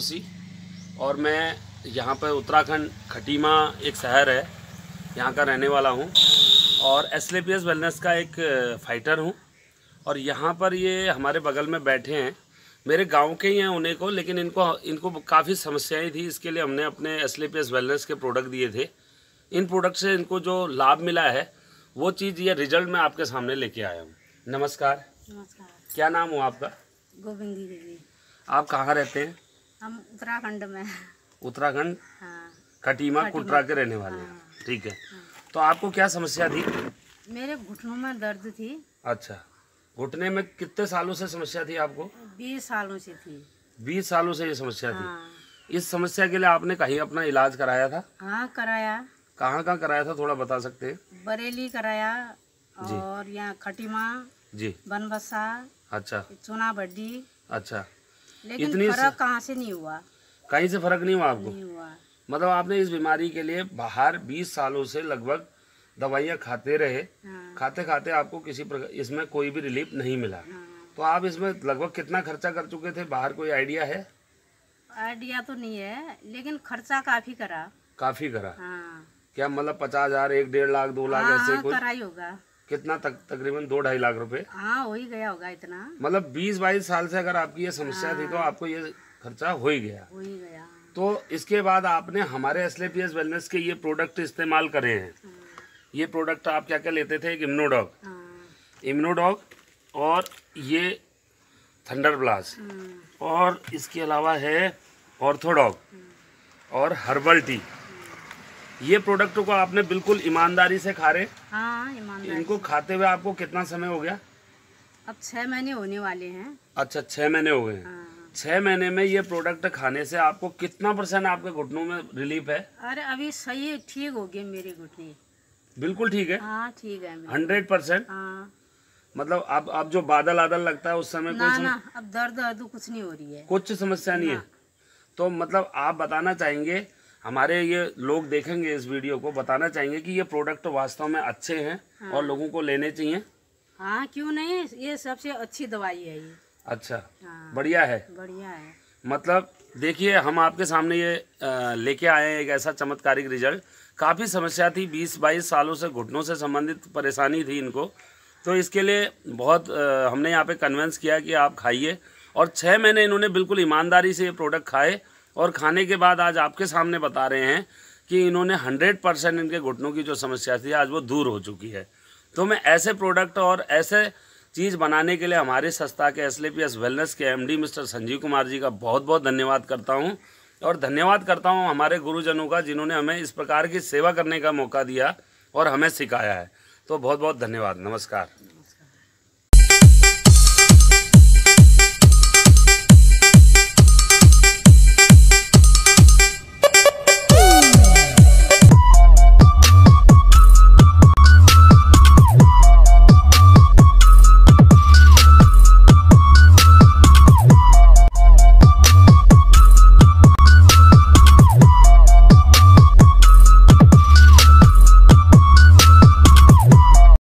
सी और मैं यहाँ पर उत्तराखंड खटीमा एक शहर है यहाँ का रहने वाला हूँ और एस वेलनेस का एक फाइटर हूँ और यहाँ पर ये हमारे बगल में बैठे हैं मेरे गांव के ही हैं उन्हें को लेकिन इनको इनको काफ़ी समस्याएं थी इसके लिए हमने अपने एस वेलनेस के प्रोडक्ट दिए थे इन प्रोडक्ट से इनको जो लाभ मिला है वो चीज़ ये रिजल्ट मैं आपके सामने लेके आया हूँ नमस्कार नमस्कार क्या नाम हुआ आपका गोविंदी देवी आप कहाँ रहते हैं हम उत्तराखंड में उत्तराखंड हाँ। कटीमा खटीमा कुटरा के रहने वाले हैं हाँ। ठीक है हाँ। तो आपको क्या समस्या थी मेरे घुटनों में दर्द थी अच्छा घुटने में कितने सालों से समस्या थी आपको बीस सालों से थी बीस सालों से ये समस्या थी इस समस्या के लिए आपने कहीं अपना इलाज कराया था हाँ कराया कहाँ कहाँ कराया था थोड़ा बता सकते हैं बरेली कराया और यहाँ खटीमा जी बनबसा अच्छा चुना बड्डी अच्छा लेकिन इतनी फर्क कहाँ से नहीं हुआ कहीं से फर्क नहीं हुआ आपको नहीं हुआ मतलब आपने इस बीमारी के लिए बाहर 20 सालों से लगभग दवाइयाँ खाते रहे हाँ। खाते खाते आपको किसी प्रकार इसमें कोई भी रिलीफ नहीं मिला हाँ। तो आप इसमें लगभग कितना खर्चा कर चुके थे बाहर कोई आइडिया है आइडिया तो नहीं है लेकिन खर्चा काफी करा काफी करा हाँ। क्या मतलब पचास हजार एक डेढ़ लाख दो लाख हाँ, ऐसे हाँ, कुछ होगा कितना तक तकरीबन दो ढाई लाख रुपए हाँ हो ही गया होगा इतना मतलब बीस बाईस साल से अगर आपकी ये समस्या थी तो हाँ। आपको ये खर्चा हो ही गया हो ही गया तो इसके बाद आपने हमारे एस वेलनेस के ये प्रोडक्ट इस्तेमाल करे हैं हाँ। ये प्रोडक्ट आप क्या क्या लेते थे एक इम्नोडॉग इम्नोडॉग हाँ। और ये थंडर ब्लास्ट और इसके अलावा है ऑर्थोडॉग और हर्बल टी ये प्रोडक्ट को आपने बिल्कुल ईमानदारी से खा रहे हाँ, इनको खाते हुए आपको कितना समय हो गया अब छह महीने होने वाले हैं अच्छा छह महीने हो गए हाँ। छह महीने में ये प्रोडक्ट खाने से आपको कितना परसेंट आपके घुटनों में रिलीफ है अरे अभी सही ठीक हो गए मेरे घुटने बिल्कुल ठीक है हाँ, ठीक है हंड्रेड परसेंट हाँ। मतलब अब अब जो बादल आदल लगता है उस समय ना, कुछ ना, अब दर्द दर्द कुछ नहीं हो रही है कुछ समस्या नहीं है तो मतलब आप बताना चाहेंगे हमारे ये लोग देखेंगे इस वीडियो को बताना चाहेंगे कि ये प्रोडक्ट तो वास्तव में अच्छे हैं हाँ। और लोगों को लेने चाहिए हाँ क्यों नहीं ये सबसे अच्छी दवाई है ये अच्छा हाँ। बढ़िया है बढ़िया है मतलब देखिए हम आपके सामने ये लेके आए हैं एक ऐसा चमत्कारिक रिजल्ट काफ़ी समस्या थी बीस बाईस सालों से घुटनों से संबंधित परेशानी थी इनको तो इसके लिए बहुत हमने यहाँ पे कन्वेंस किया कि आप खाइए और छः महीने इन्होंने बिल्कुल ईमानदारी से ये प्रोडक्ट खाए और खाने के बाद आज आपके सामने बता रहे हैं कि इन्होंने हंड्रेड परसेंट इनके घुटनों की जो समस्या थी आज वो दूर हो चुकी है तो मैं ऐसे प्रोडक्ट और ऐसे चीज़ बनाने के लिए हमारे संस्था के एस वेलनेस के एम मिस्टर संजीव कुमार जी का बहुत बहुत धन्यवाद करता हूँ और धन्यवाद करता हूँ हमारे गुरुजनों का जिन्होंने हमें इस प्रकार की सेवा करने का मौका दिया और हमें सिखाया है तो बहुत बहुत धन्यवाद नमस्कार